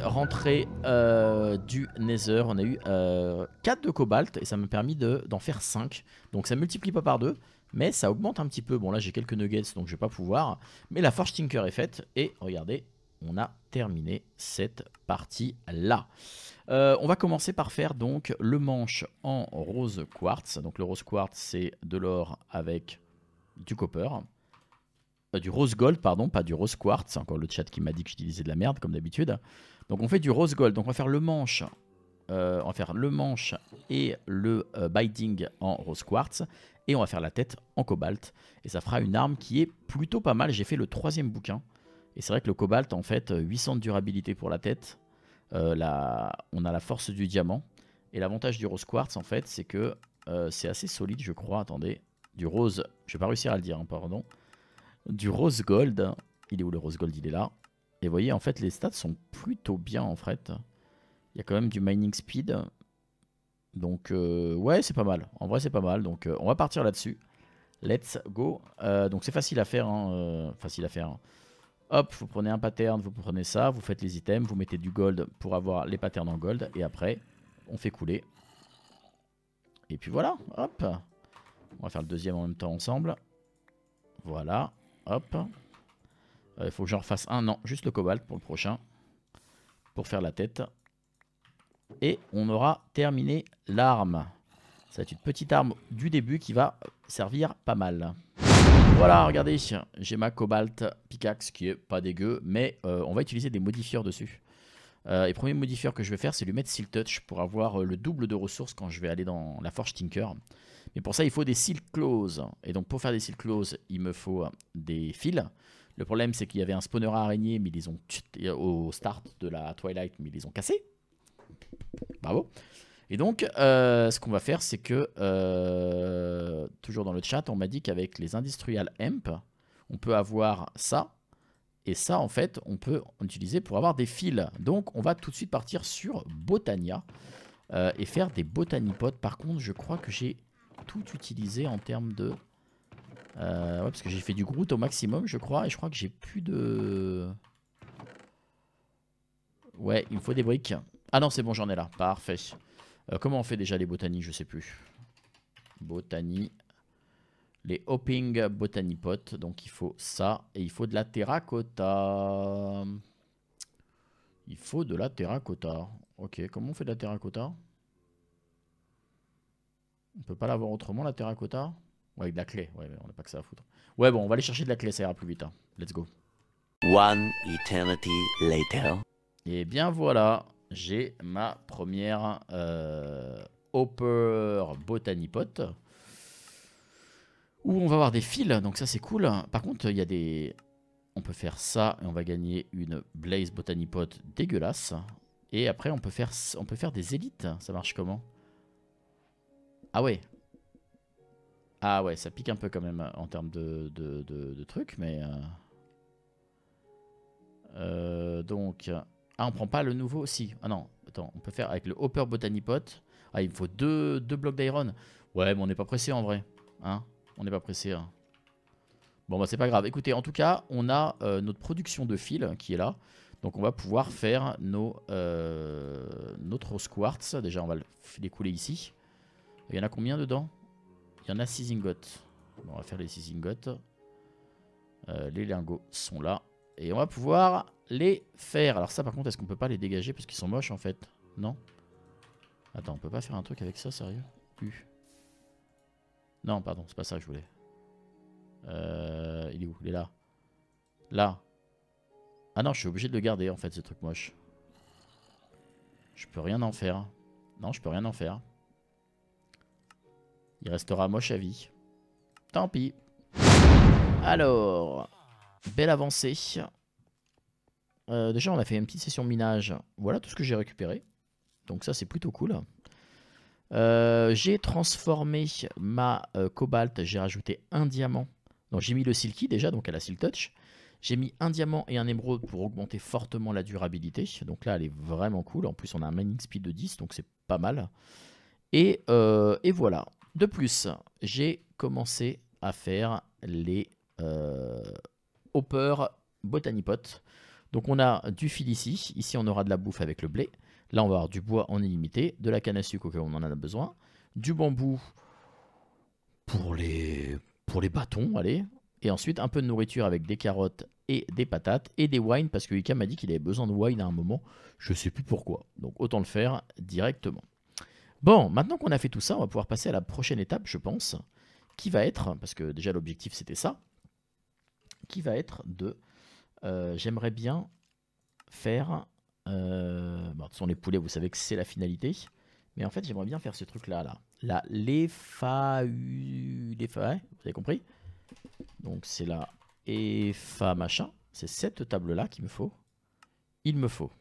rentrée euh, du Nether, on a eu 4 euh, de cobalt et ça m'a permis d'en faire 5. Donc ça multiplie pas par 2, mais ça augmente un petit peu. Bon là j'ai quelques nuggets donc je vais pas pouvoir. Mais la Forge Tinker est faite et regardez, on a terminé cette partie là. Euh, on va commencer par faire donc le manche en rose quartz. Donc le rose quartz c'est de l'or avec du copper du rose gold, pardon, pas du rose quartz. encore le chat qui m'a dit que j'utilisais de la merde, comme d'habitude. Donc on fait du rose gold. Donc on va faire le manche, euh, on va faire le manche et le euh, binding en rose quartz. Et on va faire la tête en cobalt. Et ça fera une arme qui est plutôt pas mal. J'ai fait le troisième bouquin. Et c'est vrai que le cobalt, en fait, 800 euh, de durabilité pour la tête. On a la force du diamant. Et l'avantage du rose quartz, en fait, c'est que c'est assez solide, je crois. Attendez. Du rose, je vais pas réussir à le dire, hein, pardon du rose gold. Il est où le rose gold Il est là. Et vous voyez, en fait, les stats sont plutôt bien, en fait. Il y a quand même du mining speed. Donc, euh, ouais, c'est pas mal. En vrai, c'est pas mal. Donc, euh, on va partir là-dessus. Let's go. Euh, donc, c'est facile à faire. Hein, facile à faire. Hop, vous prenez un pattern, vous prenez ça, vous faites les items, vous mettez du gold pour avoir les patterns en gold. Et après, on fait couler. Et puis voilà, hop. On va faire le deuxième en même temps ensemble. Voilà. Hop. Il euh, faut que j'en refasse un. Non, juste le cobalt pour le prochain. Pour faire la tête. Et on aura terminé l'arme. Ça va être une petite arme du début qui va servir pas mal. Voilà, regardez, j'ai ma cobalt pickaxe qui est pas dégueu, mais euh, on va utiliser des modifieurs dessus. Euh, et premier modifieur que je vais faire, c'est lui mettre Seal Touch pour avoir le double de ressources quand je vais aller dans la Forge Tinker. Mais pour ça, il faut des seal closes. Et donc, pour faire des seal closes, il me faut des fils. Le problème, c'est qu'il y avait un spawner à araignée, mais ils ont euh, au start de la Twilight, mais ils ont cassés. Bravo. Et donc, euh, ce qu'on va faire, c'est que, euh, toujours dans le chat, on m'a dit qu'avec les Industrial Hemp, on peut avoir ça. Et ça, en fait, on peut utiliser pour avoir des fils. Donc, on va tout de suite partir sur Botania et faire des Botanipods. Par contre, je crois que j'ai tout utiliser en termes de... Euh, parce que j'ai fait du Groot au maximum, je crois. Et je crois que j'ai plus de... Ouais, il me faut des briques. Ah non, c'est bon, j'en ai là. Parfait. Euh, comment on fait déjà les botaniques Je sais plus. Botanie. Les hopping botany pot. Donc il faut ça. Et il faut de la terracotta. Il faut de la terracotta. Ok, comment on fait de la terracotta on peut pas l'avoir autrement, la terracotta Ouais, avec de la clé. Ouais, mais on n'a pas que ça à foutre. Ouais, bon, on va aller chercher de la clé, ça ira plus vite. Hein. Let's go. One eternity later. Et bien voilà, j'ai ma première euh, Hopper Pot. Où on va avoir des fils, donc ça c'est cool. Par contre, il y a des... On peut faire ça et on va gagner une Blaze Botany Pot dégueulasse. Et après, on peut faire, on peut faire des élites. Ça marche comment ah ouais. Ah ouais, ça pique un peu quand même euh, en termes de, de, trucs, mais... Euh, euh, donc... Ah, on prend pas le nouveau aussi, ah non, attends, on peut faire avec le Hopper Botany Pot. Ah, il me faut deux, blocs d'iron. Ouais, mais on n'est pas pressé en vrai. Hein On n'est pas pressé. Hein. Bon, bah c'est pas grave. Écoutez, en tout cas, on a notre production de fil qui est là. Donc on va pouvoir faire nos, notre rose quartz. Déjà, on va les couler ici. Il y en a combien dedans Il y en a 6 ingots. on va faire les 6 ingots. Euh, les lingots sont là. Et on va pouvoir les faire. Alors ça par contre, est-ce qu'on peut pas les dégager parce qu'ils sont moches en fait Non Attends, on peut pas faire un truc avec ça, sérieux Non, pardon, c'est pas ça que je voulais. Euh, il est où Il est là. Là. Ah non, je suis obligé de le garder en fait, ce truc moche. Je peux rien en faire. Non, je peux rien en faire. Il restera moche à vie. Tant pis. Alors, belle avancée. Euh, déjà, on a fait une petite session minage. Voilà tout ce que j'ai récupéré. Donc ça, c'est plutôt cool. Euh, j'ai transformé ma euh, cobalt. J'ai rajouté un diamant. Donc j'ai mis le silky déjà, donc elle a silk touch. J'ai mis un diamant et un émeraude pour augmenter fortement la durabilité. Donc là, elle est vraiment cool. En plus, on a un mining speed de 10, donc c'est pas mal. Et, et voilà. De plus, j'ai commencé à faire les euh, hopper botany botanipot. Donc on a du fil ici, ici on aura de la bouffe avec le blé. Là on va avoir du bois en illimité, de la canne à sucre auquel on en a besoin, du bambou pour les, pour les bâtons, allez. Et ensuite un peu de nourriture avec des carottes et des patates et des wines parce que Ika m'a dit qu'il avait besoin de wine à un moment. Je sais plus pourquoi. Donc autant le faire directement. Bon, maintenant qu'on a fait tout ça, on va pouvoir passer à la prochaine étape, je pense, qui va être, parce que déjà l'objectif c'était ça, qui va être de, euh, j'aimerais bien faire, euh, bon, ce sont les poulets, vous savez que c'est la finalité, mais en fait j'aimerais bien faire ce truc-là, là, là, l'EFA, vous avez compris Donc c'est la EFA machin, c'est cette table-là qu'il me faut, il me faut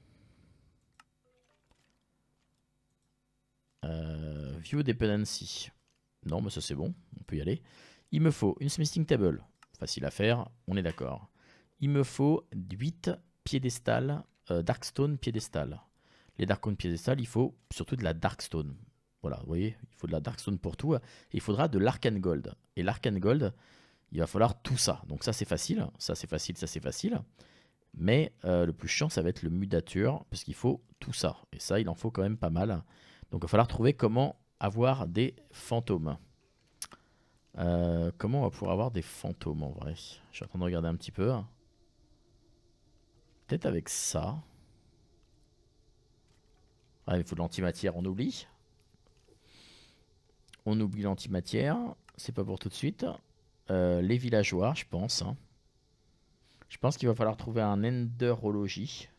des dependency. Non, mais ça c'est bon, on peut y aller. Il me faut une smithing table, facile à faire, on est d'accord. Il me faut 8 piédestals, euh, darkstone piédestal. Les darkstone piédestal, il faut surtout de la darkstone. Voilà, vous voyez, il faut de la darkstone pour tout. il faudra de l'arcane gold. Et l'arcane gold, il va falloir tout ça. Donc ça c'est facile, ça c'est facile, ça c'est facile. Mais euh, le plus chiant, ça va être le mudature, parce qu'il faut tout ça. Et ça, il en faut quand même pas mal. Donc il va falloir trouver comment avoir des fantômes. Euh, comment on va pouvoir avoir des fantômes en vrai Je suis en train de regarder un petit peu. Hein. Peut-être avec ça. Ah, il faut de l'antimatière, on oublie. On oublie l'antimatière, c'est pas pour tout de suite. Euh, les villageois, je pense. Hein. Je pense qu'il va falloir trouver un enderologie.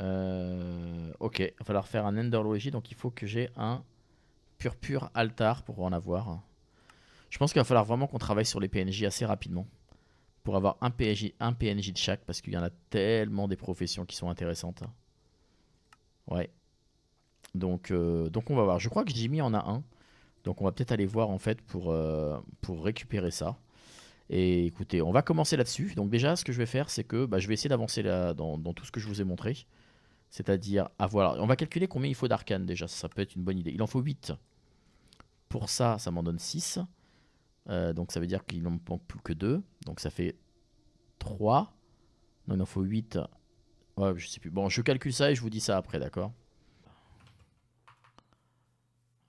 Euh, ok, il va falloir faire un Enderlogie, donc il faut que j'ai un pur pur altar pour en avoir. Je pense qu'il va falloir vraiment qu'on travaille sur les PNJ assez rapidement pour avoir un PNJ, un PNJ de chaque parce qu'il y en a tellement des professions qui sont intéressantes. Ouais. Donc, euh, donc on va voir. Je crois que Jimmy en a un. Donc on va peut-être aller voir en fait pour, euh, pour récupérer ça. Et écoutez, on va commencer là-dessus. Donc déjà, ce que je vais faire, c'est que bah, je vais essayer d'avancer dans, dans tout ce que je vous ai montré. C'est-à-dire avoir. On va calculer combien il faut d'arcane déjà, ça peut être une bonne idée. Il en faut 8. Pour ça, ça m'en donne 6. Euh, donc ça veut dire qu'il n'en manque plus que 2. Donc ça fait 3. il en faut 8. Ouais, je sais plus. Bon, je calcule ça et je vous dis ça après, d'accord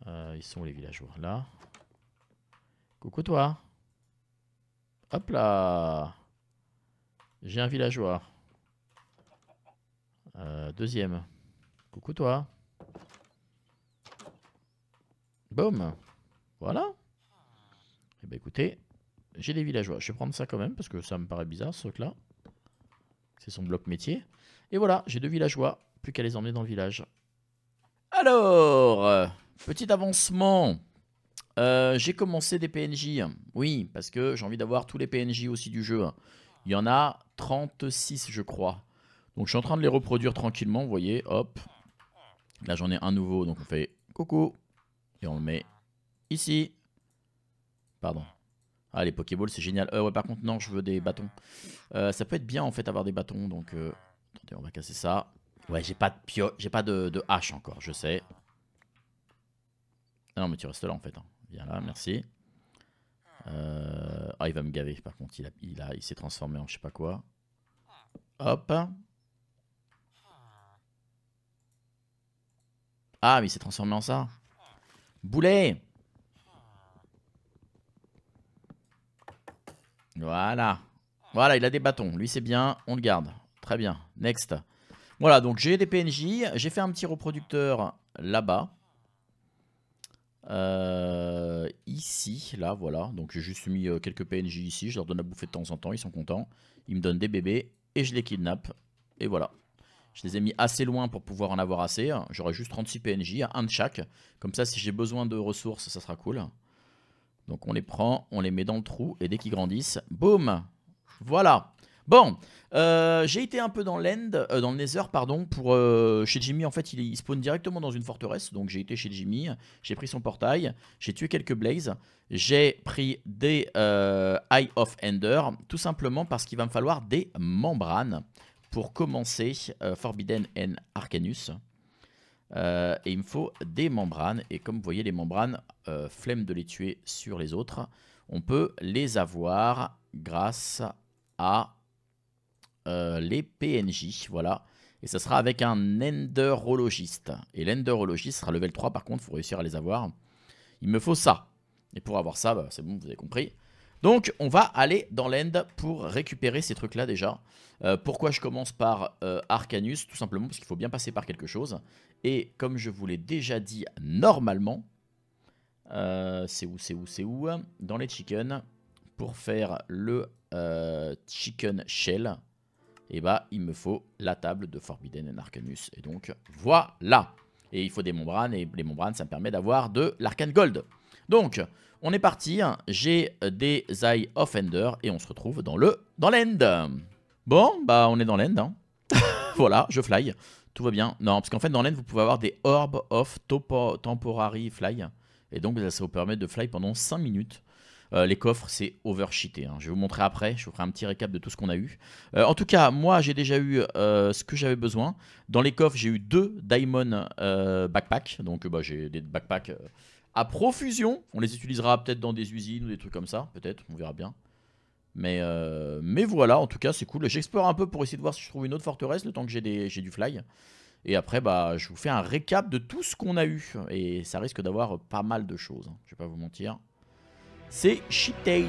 euh, Ils sont les villageois là. Coucou toi. Hop là. J'ai un villageois. Euh, deuxième. Coucou toi. Boum. Voilà. Et eh bien écoutez, j'ai des villageois. Je vais prendre ça quand même parce que ça me paraît bizarre ce truc là. C'est son bloc métier. Et voilà, j'ai deux villageois. Plus qu'à les emmener dans le village. Alors, petit avancement. Euh, j'ai commencé des PNJ. Oui, parce que j'ai envie d'avoir tous les PNJ aussi du jeu. Il y en a 36 je crois. Donc je suis en train de les reproduire tranquillement, vous voyez, hop. Là j'en ai un nouveau, donc on fait coucou. Et on le met ici. Pardon. Ah les Pokéballs c'est génial. Euh, ouais par contre non je veux des bâtons. Euh, ça peut être bien en fait avoir des bâtons donc... Euh... Attendez on va casser ça. Ouais j'ai pas de pio... j'ai pas de, hache encore je sais. Ah non mais tu restes là en fait. Hein. Viens là merci. Euh, ah il va me gaver par contre il, a, il, a, il s'est transformé en je sais pas quoi. Hop. Ah, mais il s'est transformé en ça. Boulet Voilà. Voilà, il a des bâtons. Lui, c'est bien. On le garde. Très bien. Next. Voilà, donc j'ai des PNJ. J'ai fait un petit reproducteur là-bas. Euh, ici, là, voilà. Donc j'ai juste mis euh, quelques PNJ ici. Je leur donne à bouffer de temps en temps. Ils sont contents. Ils me donnent des bébés et je les kidnappe. Et voilà. Je les ai mis assez loin pour pouvoir en avoir assez. J'aurai juste 36 PNJ, un de chaque. Comme ça, si j'ai besoin de ressources, ça sera cool. Donc on les prend, on les met dans le trou, et dès qu'ils grandissent, boum Voilà Bon, euh, j'ai été un peu dans l'end, euh, dans le Nether, pardon, pour euh, chez Jimmy. En fait, il, il, spawn directement dans une forteresse, donc j'ai été chez Jimmy, j'ai pris son portail, j'ai tué quelques blazes, j'ai pris des Eye of Ender, tout simplement parce qu'il va me falloir des membranes pour commencer euh, Forbidden and Arcanus. Euh, et il me faut des membranes. Et comme vous voyez, les membranes, euh, flemme de les tuer sur les autres. On peut les avoir grâce à les PNJ. Voilà. Et ça sera avec un Enderologiste. Et l'Enderologiste sera level 3 par contre, il faut réussir à les avoir. Il me faut ça. Et pour avoir ça, bah, c'est bon, vous avez compris. Donc on va aller dans l'end pour récupérer ces trucs là déjà. Euh, pourquoi je commence par euh, Arcanus Tout simplement parce qu'il faut bien passer par quelque chose. Et comme je vous l'ai déjà dit normalement, euh, c'est où, c'est où, c'est où Dans les chickens, pour faire le chicken shell, bah il me faut la table de Forbidden and Arcanus. Et donc voilà Et il faut des membranes, et les membranes ça me permet d'avoir de l'arcane gold. Donc, on est parti. Hein. J'ai des Eye Offender et on se retrouve dans le dans l'end. Bon, bah on est dans l'end. Hein. voilà, je fly. Tout va bien. Non, parce qu'en fait, dans l'end, vous pouvez avoir des orbs of Temporary Fly. Et donc, ça vous permet de fly pendant 5 minutes. Euh, les coffres, c'est overcheaté. Hein. Je vais vous montrer après, je vous ferai un petit récap de tout ce qu'on a eu. Euh, en tout cas, moi, j'ai déjà eu euh, ce que j'avais besoin. Dans les coffres, j'ai eu deux Diamond Backpack. Donc, bah, j'ai des backpacks à profusion. On les utilisera peut-être dans des usines ou des trucs comme ça, peut-être, on verra bien. Mais, euh, mais voilà, en tout cas, c'est cool. J'explore un peu pour essayer de voir si je trouve une autre forteresse le temps que j'ai du fly. Et après, bah, je vous fais un récap de tout ce qu'on a eu. Et ça risque d'avoir pas mal de choses. Hein, je vais pas vous mentir. C'est Shitei.